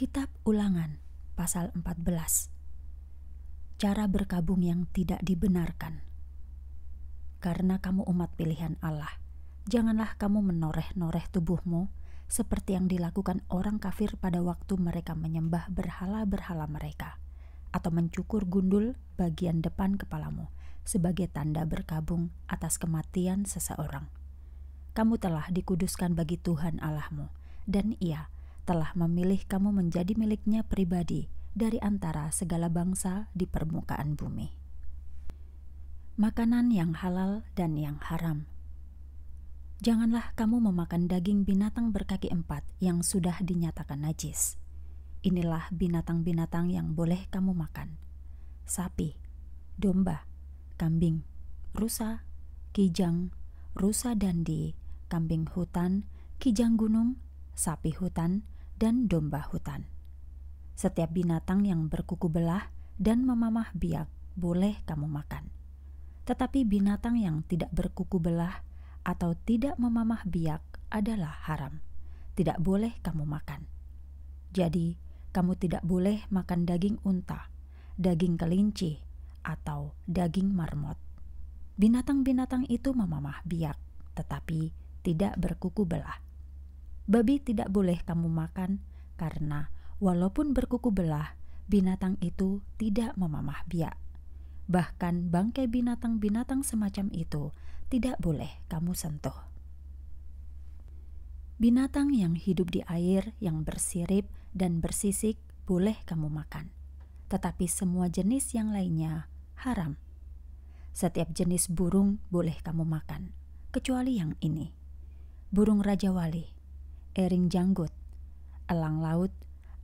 Kitab Ulangan pasal 14 Cara berkabung yang tidak dibenarkan Karena kamu umat pilihan Allah Janganlah kamu menoreh-noreh tubuhmu seperti yang dilakukan orang kafir pada waktu mereka menyembah berhala-berhala mereka atau mencukur gundul bagian depan kepalamu sebagai tanda berkabung atas kematian seseorang. Kamu telah dikuduskan bagi Tuhan Allahmu, dan Ia telah memilih kamu menjadi miliknya pribadi dari antara segala bangsa di permukaan bumi. Makanan yang halal dan yang haram. Janganlah kamu memakan daging binatang berkaki empat yang sudah dinyatakan najis. Inilah binatang-binatang yang boleh kamu makan: sapi, domba, kambing, rusa, kijang, rusa dandi, kambing hutan, kijang gunung, sapi hutan, dan domba hutan. Setiap binatang yang berkuku belah dan memamah biak boleh kamu makan. Tetapi binatang yang tidak berkuku belah atau tidak memamah biak adalah haram. Tidak boleh kamu makan. Jadi, kamu tidak boleh makan daging unta, daging kelinci, atau daging marmot. Binatang-binatang itu memamah biak, tetapi tidak berkuku belah babi tidak boleh kamu makan karena walaupun berkuku belah, binatang itu tidak memamah biak. Bahkan bangkai binatang-binatang semacam itu tidak boleh kamu sentuh. Binatang yang hidup di air, yang bersirip dan bersisik boleh kamu makan, tetapi semua jenis yang lainnya haram. Setiap jenis burung boleh kamu makan, kecuali yang ini: burung raja wali, ering janggut, elang laut,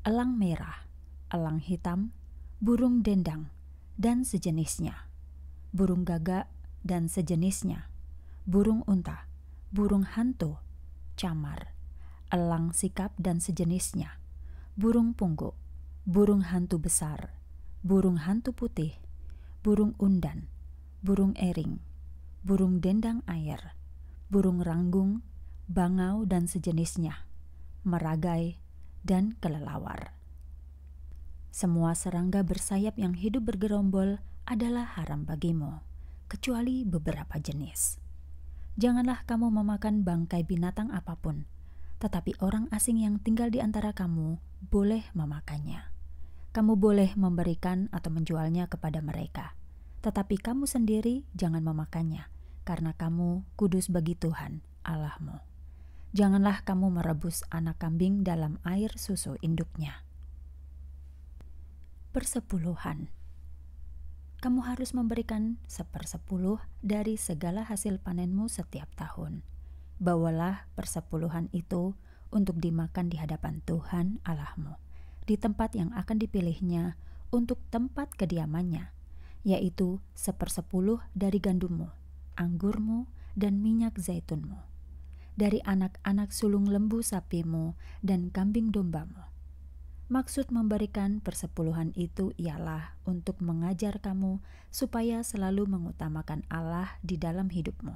elang merah, elang hitam, burung dendang, dan sejenisnya, burung gagak dan sejenisnya, burung unta, burung hantu, camar, elang sikap dan sejenisnya, burung pungguk, burung hantu besar, burung hantu putih, burung undan, burung ering, burung dendang air, burung ranggung, bangau dan sejenisnya, meragai, dan kelelawar. Semua serangga bersayap yang hidup bergerombol adalah haram bagimu, kecuali beberapa jenis. Janganlah kamu memakan bangkai binatang apapun, tetapi orang asing yang tinggal di antara kamu boleh memakannya. Kamu boleh memberikan atau menjualnya kepada mereka, tetapi kamu sendiri jangan memakannya, karena kamu kudus bagi Tuhan Allahmu janganlah kamu merebus anak kambing dalam air susu induknya. Persepuluhan Kamu harus memberikan sepersepuluh dari segala hasil panenmu setiap tahun. Bawalah persepuluhan itu untuk dimakan di hadapan Tuhan Allahmu, di tempat yang akan dipilihnya untuk tempat kediamannya, yaitu sepersepuluh dari gandummu, anggurmu, dan minyak zaitunmu dari anak-anak sulung lembu sapimu dan kambing dombamu. Maksud memberikan persepuluhan itu ialah untuk mengajar kamu supaya selalu mengutamakan Allah di dalam hidupmu.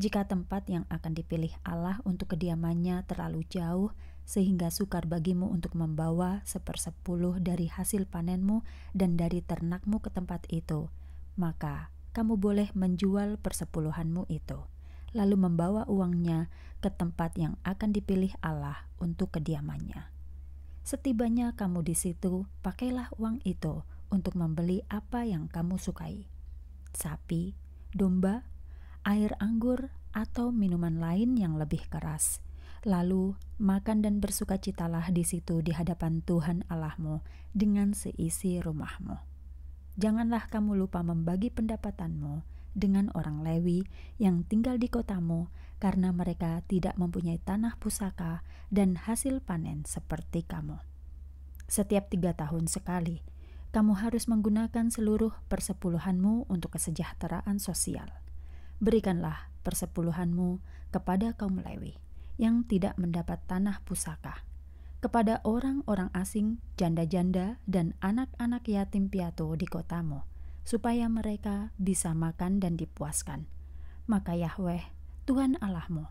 Jika tempat yang akan dipilih Allah untuk kediamannya terlalu jauh, sehingga sukar bagimu untuk membawa sepersepuluh dari hasil panenmu dan dari ternakmu ke tempat itu, maka kamu boleh menjual persepuluhanmu itu lalu membawa uangnya ke tempat yang akan dipilih Allah untuk kediamannya. Setibanya kamu di situ, pakailah uang itu untuk membeli apa yang kamu sukai: sapi, domba, air anggur, atau minuman lain yang lebih keras. Lalu makan dan bersukacitalah di situ di hadapan Tuhan Allahmu dengan seisi rumahmu. Janganlah kamu lupa membagi pendapatanmu dengan orang Lewi yang tinggal di kotamu, karena mereka tidak mempunyai tanah pusaka dan hasil panen seperti kamu. Setiap tiga tahun sekali, kamu harus menggunakan seluruh persepuluhanmu untuk kesejahteraan sosial. Berikanlah persepuluhanmu kepada kaum Lewi yang tidak mendapat tanah pusaka kepada orang-orang asing, janda-janda, dan anak-anak yatim piatu di kotamu, supaya mereka bisa makan dan dipuaskan. Maka Yahweh, Tuhan Allahmu,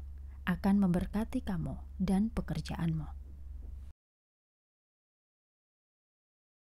akan memberkati kamu dan pekerjaanmu.